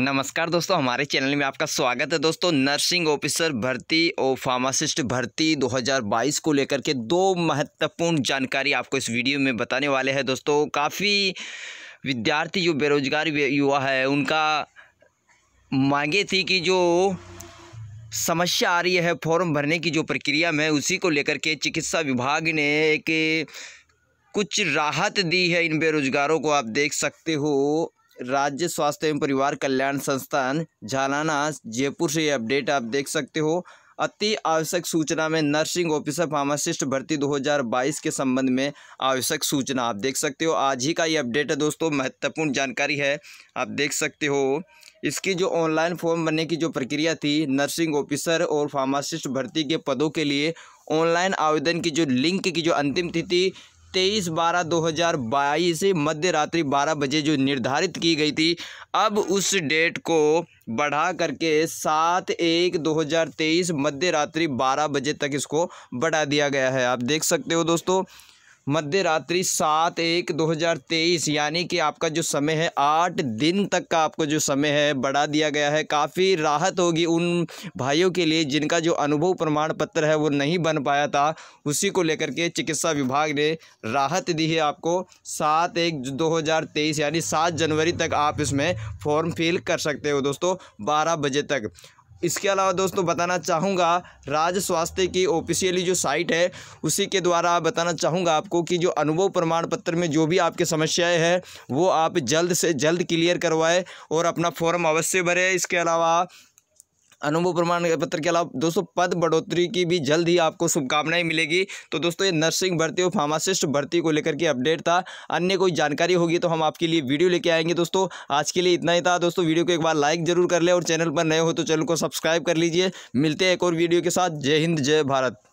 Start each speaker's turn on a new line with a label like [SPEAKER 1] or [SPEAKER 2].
[SPEAKER 1] नमस्कार दोस्तों हमारे चैनल में आपका स्वागत है दोस्तों नर्सिंग ऑफिसर भर्ती और फार्मासिस्ट भर्ती 2022 को लेकर के दो महत्वपूर्ण जानकारी आपको इस वीडियो में बताने वाले हैं दोस्तों काफ़ी विद्यार्थी जो बेरोजगार युवा है उनका मांगे थी कि जो समस्या आ रही है फॉर्म भरने की जो प्रक्रिया में उसी को लेकर के चिकित्सा विभाग ने एक कुछ राहत दी है इन बेरोजगारों को आप देख सकते हो राज्य स्वास्थ्य एवं परिवार कल्याण संस्थान झालाना जयपुर से ये अपडेट आप देख सकते हो अति आवश्यक सूचना में नर्सिंग ऑफिसर फार्मासिस्ट भर्ती 2022 के संबंध में आवश्यक सूचना आप देख सकते हो आज ही का ये अपडेट है दोस्तों महत्वपूर्ण जानकारी है आप देख सकते हो इसकी जो ऑनलाइन फॉर्म भरने की जो प्रक्रिया थी नर्सिंग ऑफिसर और फार्मासिस्ट भर्ती के पदों के लिए ऑनलाइन आवेदन की जो लिंक की जो अंतिम तिथि तेईस बारह दो हज़ार बाईस मध्य रात्रि बारह बजे जो निर्धारित की गई थी अब उस डेट को बढ़ा करके सात एक दो हज़ार तेईस मध्य रात्रि बारह बजे तक इसको बढ़ा दिया गया है आप देख सकते हो दोस्तों मध्य रात्रि सात एक दो हज़ार तेईस यानी कि आपका जो समय है आठ दिन तक का आपको जो समय है बढ़ा दिया गया है काफ़ी राहत होगी उन भाइयों के लिए जिनका जो अनुभव प्रमाण पत्र है वो नहीं बन पाया था उसी को लेकर के चिकित्सा विभाग ने राहत दी है आपको सात एक दो हज़ार तेईस यानी सात जनवरी तक आप इसमें फॉर्म फिल कर सकते हो दोस्तों बारह बजे तक इसके अलावा दोस्तों बताना चाहूँगा राज्य स्वास्थ्य की ऑफिशियली जो साइट है उसी के द्वारा बताना चाहूँगा आपको कि जो अनुभव प्रमाण पत्र में जो भी आपके समस्याएं हैं वो आप जल्द से जल्द क्लियर करवाएं और अपना फॉर्म अवश्य भरें इसके अलावा अनुभव प्रमाण पत्र के अलावा दोस्तों पद बढ़ोतरी की भी जल्द ही आपको शुभकामनाएं मिलेगी तो दोस्तों ये नर्सिंग भर्ती और फार्मासिस्ट भर्ती को लेकर के अपडेट था अन्य कोई जानकारी होगी तो हम आपके लिए वीडियो लेके आएंगे दोस्तों आज के लिए इतना ही था दोस्तों वीडियो को एक बार लाइक जरूर कर ले और चैनल पर नए हो तो चैनल को सब्सक्राइब कर लीजिए मिलते हैं एक और वीडियो के साथ जय हिंद जय भारत